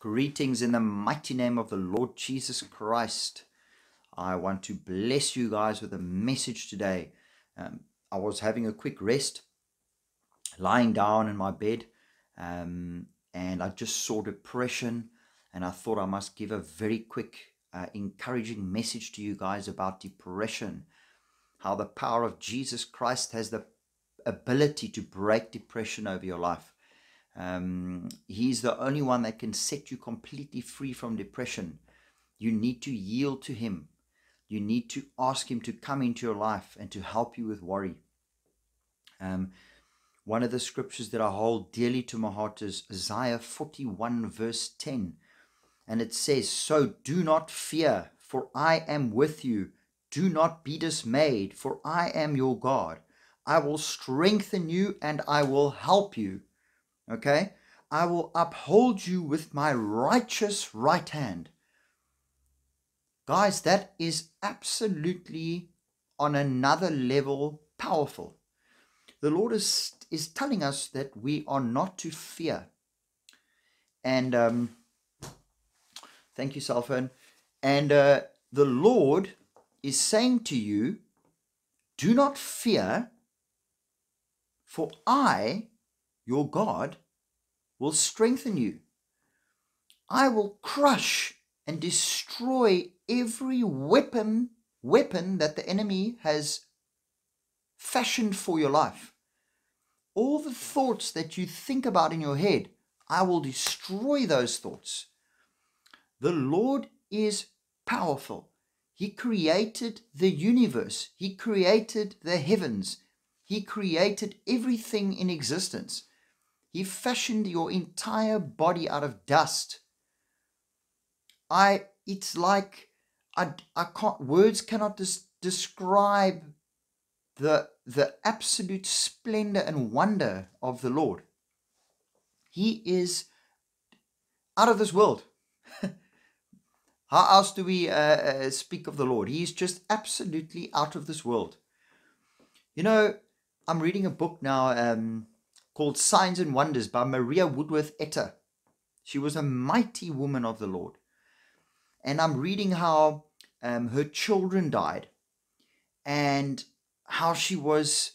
Greetings in the mighty name of the Lord Jesus Christ. I want to bless you guys with a message today. Um, I was having a quick rest, lying down in my bed, um, and I just saw depression, and I thought I must give a very quick, uh, encouraging message to you guys about depression, how the power of Jesus Christ has the ability to break depression over your life. Um, he's the only one that can set you completely free from depression. You need to yield to Him. You need to ask Him to come into your life and to help you with worry. Um, one of the scriptures that I hold dearly to my heart is Isaiah 41, verse 10. And it says, So do not fear, for I am with you. Do not be dismayed, for I am your God. I will strengthen you and I will help you. Okay? I will uphold you with my righteous right hand. Guys, that is absolutely on another level powerful. The Lord is, is telling us that we are not to fear. And um, thank you, cell phone. And uh, the Lord is saying to you, do not fear, for I your God, will strengthen you. I will crush and destroy every weapon weapon that the enemy has fashioned for your life. All the thoughts that you think about in your head, I will destroy those thoughts. The Lord is powerful. He created the universe. He created the heavens. He created everything in existence. He fashioned your entire body out of dust. I, it's like, I, I can't, words cannot des- describe the, the absolute splendor and wonder of the Lord. He is out of this world. How else do we uh, uh, speak of the Lord? He is just absolutely out of this world. You know, I'm reading a book now. Um, called Signs and Wonders by Maria Woodworth Etter. She was a mighty woman of the Lord. And I'm reading how um, her children died and how she was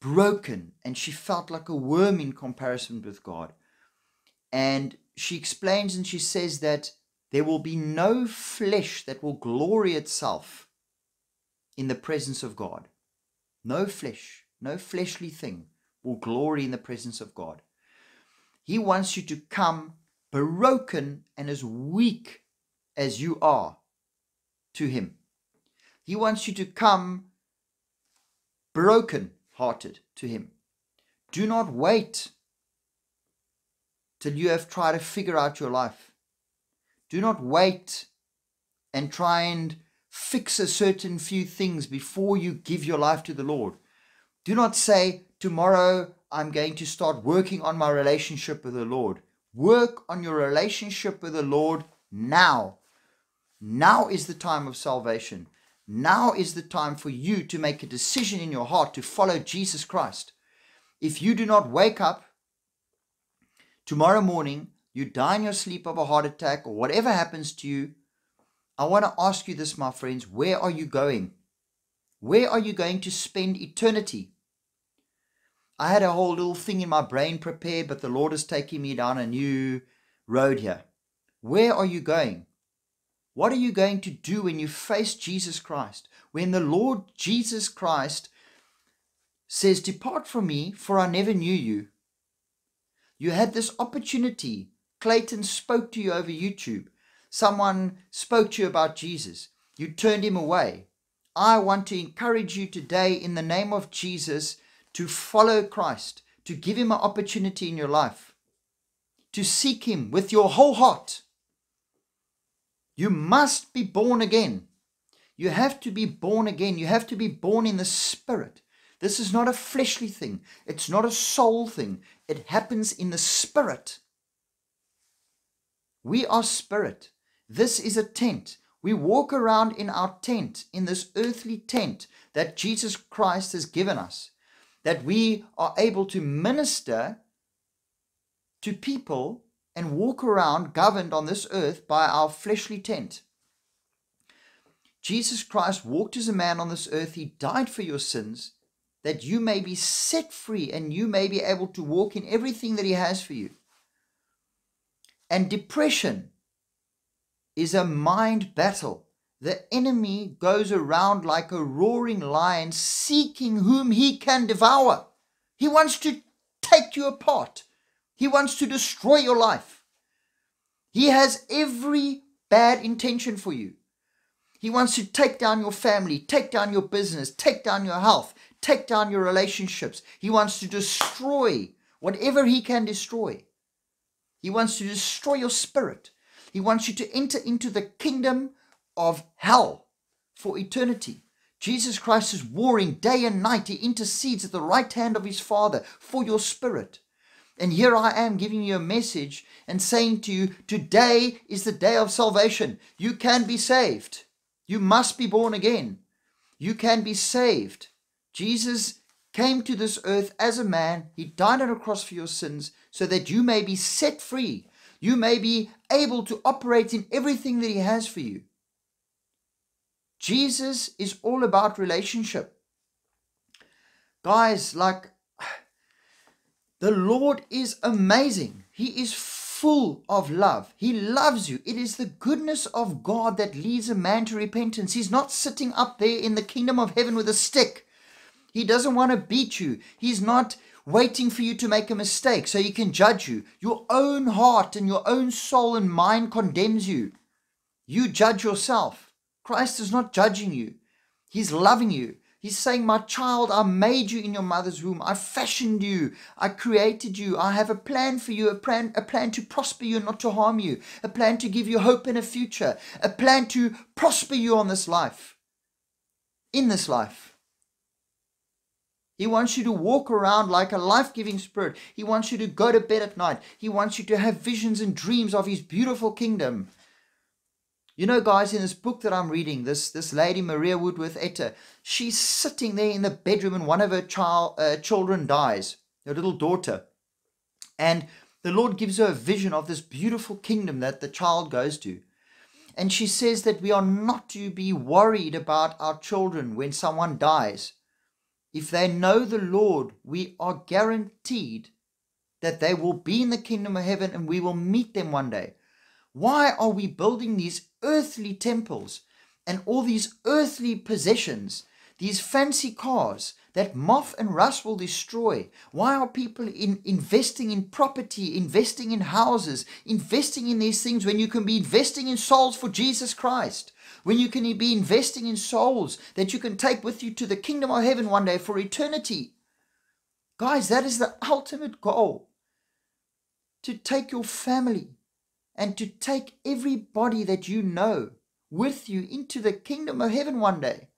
broken and she felt like a worm in comparison with God. And she explains and she says that there will be no flesh that will glory itself in the presence of God. No flesh, no fleshly thing will glory in the presence of God. He wants you to come broken and as weak as you are to Him. He wants you to come broken hearted to Him. Do not wait till you have tried to figure out your life. Do not wait and try and fix a certain few things before you give your life to the Lord. Do not say, tomorrow I'm going to start working on my relationship with the Lord. Work on your relationship with the Lord now. Now is the time of salvation. Now is the time for you to make a decision in your heart to follow Jesus Christ. If you do not wake up tomorrow morning, you die in your sleep of a heart attack or whatever happens to you, I want to ask you this, my friends where are you going? Where are you going to spend eternity? I had a whole little thing in my brain prepared, but the Lord is taking me down a new road here. Where are you going? What are you going to do when you face Jesus Christ? When the Lord Jesus Christ says, Depart from me, for I never knew you. You had this opportunity. Clayton spoke to you over YouTube. Someone spoke to you about Jesus. You turned him away. I want to encourage you today in the name of Jesus to follow Christ, to give Him an opportunity in your life, to seek Him with your whole heart. You must be born again. You have to be born again. You have to be born in the Spirit. This is not a fleshly thing, it's not a soul thing. It happens in the Spirit. We are Spirit. This is a tent. We walk around in our tent, in this earthly tent that Jesus Christ has given us that we are able to minister to people and walk around governed on this earth by our fleshly tent. Jesus Christ walked as a man on this earth. He died for your sins that you may be set free and you may be able to walk in everything that He has for you. And depression is a mind battle the enemy goes around like a roaring lion seeking whom he can devour. He wants to take you apart. He wants to destroy your life. He has every bad intention for you. He wants to take down your family, take down your business, take down your health, take down your relationships. He wants to destroy whatever he can destroy. He wants to destroy your spirit. He wants you to enter into the kingdom of hell for eternity. Jesus Christ is warring day and night. He intercedes at the right hand of his Father for your spirit. And here I am giving you a message and saying to you, today is the day of salvation. You can be saved. You must be born again. You can be saved. Jesus came to this earth as a man. He died on a cross for your sins so that you may be set free. You may be able to operate in everything that He has for you. Jesus is all about relationship. Guys, like the Lord is amazing. He is full of love. He loves you. It is the goodness of God that leads a man to repentance. He's not sitting up there in the kingdom of heaven with a stick. He doesn't want to beat you. He's not waiting for you to make a mistake so he can judge you. Your own heart and your own soul and mind condemns you. You judge yourself. Christ is not judging you, He's loving you. He's saying, My child, I made you in your mother's womb. I fashioned you. I created you. I have a plan for you, a plan, a plan to prosper you, not to harm you, a plan to give you hope in a future, a plan to prosper you on this life, in this life. He wants you to walk around like a life giving spirit. He wants you to go to bed at night. He wants you to have visions and dreams of His beautiful kingdom. You know, guys, in this book that I'm reading, this this lady Maria Woodworth Etta, she's sitting there in the bedroom, and one of her child uh, children dies, her little daughter, and the Lord gives her a vision of this beautiful kingdom that the child goes to. And she says that we are not to be worried about our children when someone dies. If they know the Lord, we are guaranteed that they will be in the kingdom of heaven and we will meet them one day. Why are we building these earthly temples and all these earthly possessions, these fancy cars that moth and rust will destroy. Why are people in investing in property, investing in houses, investing in these things when you can be investing in souls for Jesus Christ? When you can be investing in souls that you can take with you to the kingdom of heaven one day for eternity? Guys, that is the ultimate goal. To take your family, and to take everybody that you know with you into the kingdom of heaven one day.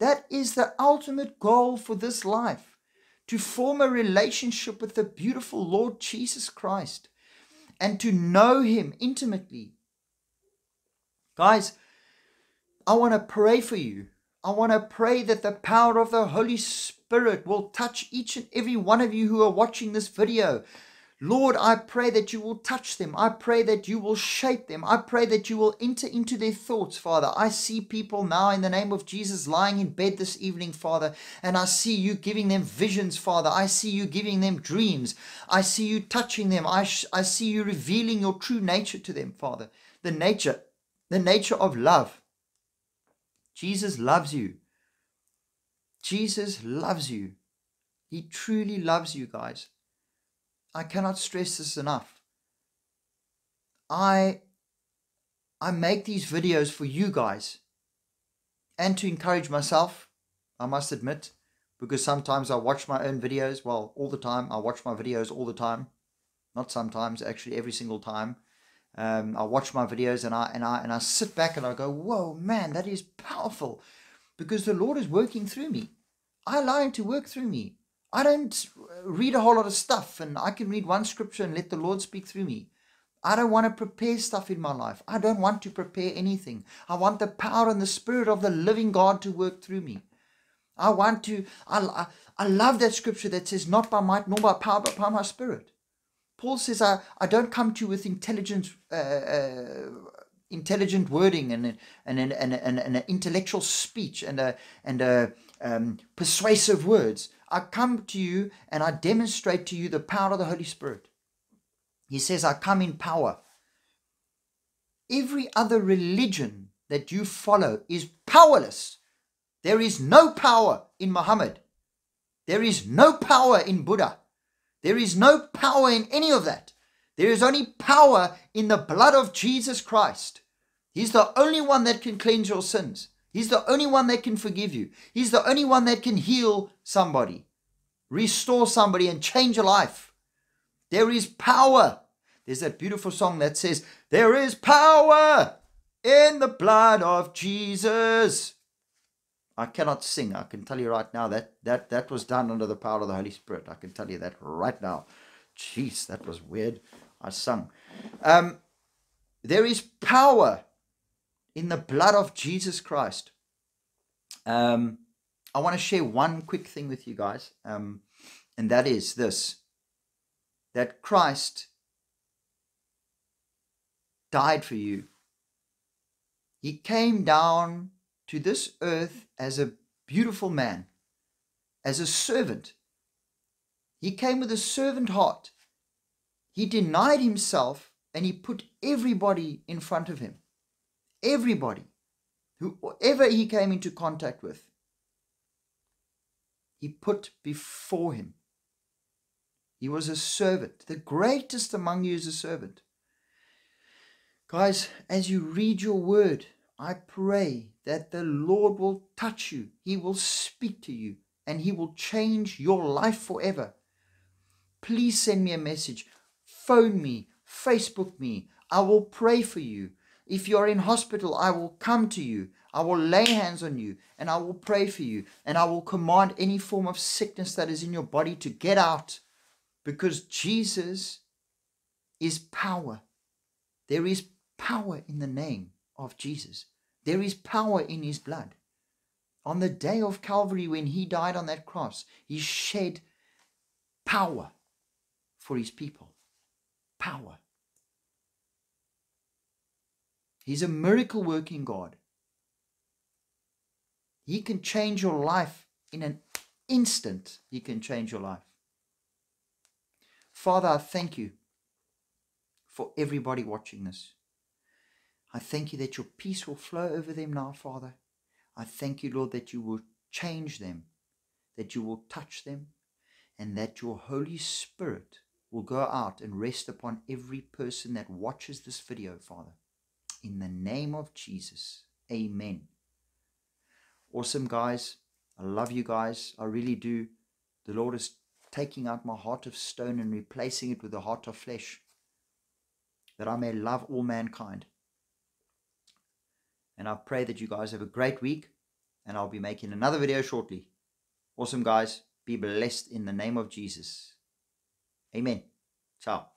That is the ultimate goal for this life to form a relationship with the beautiful Lord Jesus Christ and to know Him intimately. Guys, I want to pray for you. I want to pray that the power of the Holy Spirit will touch each and every one of you who are watching this video Lord, I pray that you will touch them. I pray that you will shape them. I pray that you will enter into their thoughts, Father. I see people now in the name of Jesus lying in bed this evening, Father, and I see you giving them visions, Father. I see you giving them dreams. I see you touching them. I, sh- I see you revealing your true nature to them, Father. The nature, the nature of love. Jesus loves you. Jesus loves you. He truly loves you guys. I cannot stress this enough. I I make these videos for you guys and to encourage myself, I must admit, because sometimes I watch my own videos, well, all the time. I watch my videos all the time. Not sometimes, actually every single time. Um, I watch my videos and I and I and I sit back and I go, whoa man, that is powerful. Because the Lord is working through me. I allow him to work through me. I don't read a whole lot of stuff and I can read one scripture and let the Lord speak through me. I don't want to prepare stuff in my life. I don't want to prepare anything. I want the power and the spirit of the living God to work through me. I want to, I, I, love that scripture that says, not by might nor by power, but by my spirit. Paul says, I, I don't come to you with intelligent, uh, uh, intelligent wording and, and, and, and, and, and intellectual speech and, a, and a, um, persuasive words. I come to you and I demonstrate to you the power of the Holy Spirit. He says, I come in power. Every other religion that you follow is powerless. There is no power in Muhammad. There is no power in Buddha. There is no power in any of that. There is only power in the blood of Jesus Christ. He's the only one that can cleanse your sins. He's the only one that can forgive you. He's the only one that can heal somebody, restore somebody, and change a life. There is power. There's that beautiful song that says, There is power in the blood of Jesus. I cannot sing. I can tell you right now that that that was done under the power of the Holy Spirit. I can tell you that right now. Jeez, that was weird. I sung. Um, there is power in the blood of Jesus Christ. Um, I want to share one quick thing with you guys, um, and that is this that Christ died for you. He came down to this earth as a beautiful man, as a servant. He came with a servant heart. He denied himself and he put everybody in front of him everybody, whoever he came into contact with, he put before him. He was a servant. The greatest among you is a servant. Guys, as you read your word, I pray that the Lord will touch you. He will speak to you and He will change your life forever. Please send me a message. Phone me. Facebook me. I will pray for you. If you are in hospital, I will come to you. I will lay hands on you and I will pray for you and I will command any form of sickness that is in your body to get out because Jesus is power. There is power in the name of Jesus, there is power in his blood. On the day of Calvary, when he died on that cross, he shed power for his people. Power. He's a miracle working God. He can change your life in an instant. He can change your life. Father, I thank you for everybody watching this. I thank you that your peace will flow over them now, Father. I thank you, Lord, that you will change them, that you will touch them, and that your Holy Spirit will go out and rest upon every person that watches this video, Father in the name of Jesus. Amen. Awesome, guys. I love you guys. I really do. The Lord is taking out my heart of stone and replacing it with a heart of flesh, that I may love all mankind. And I pray that you guys have a great week, and I'll be making another video shortly. Awesome, guys. Be blessed in the name of Jesus. Amen. Ciao.